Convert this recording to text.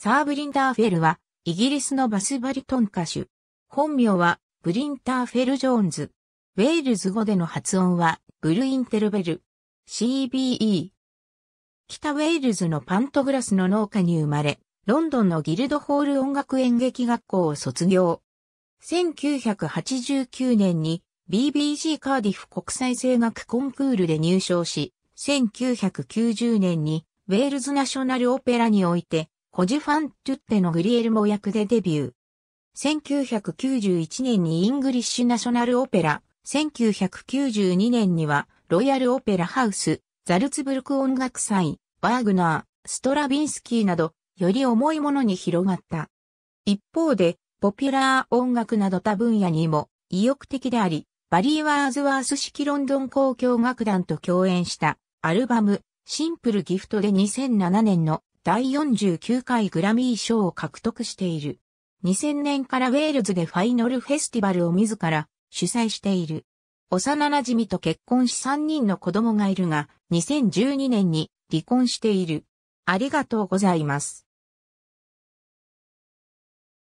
サー・ブリンターフェルは、イギリスのバスバリトン歌手。本名は、ブリンターフェル・ジョーンズ。ウェールズ語での発音は、ブルインテルベル。CBE。北ウェールズのパントグラスの農家に生まれ、ロンドンのギルドホール音楽演劇学校を卒業。1989年に BBC カーディフ国際声楽コンクールで入賞し、1990年にウェールズナショナルオペラにおいてホジュ・ファン・トゥッテのグリエルモ役でデビュー。1991年にイングリッシュ・ナショナル・オペラ、1992年にはロイヤル・オペラ・ハウス、ザルツブルク音楽祭、ワーグナー、ストラビンスキーなど、より重いものに広がった。一方で、ポピュラー音楽など他分野にも意欲的であり、バリー・ワーズワース式ロンドン交響楽団と共演したアルバムシンプルギフトで2007年の第49回グラミー賞を獲得している。2000年からウェールズでファイノルフェスティバルを自ら主催している。幼馴染と結婚し3人の子供がいるが、2012年に離婚している。ありがとうございます。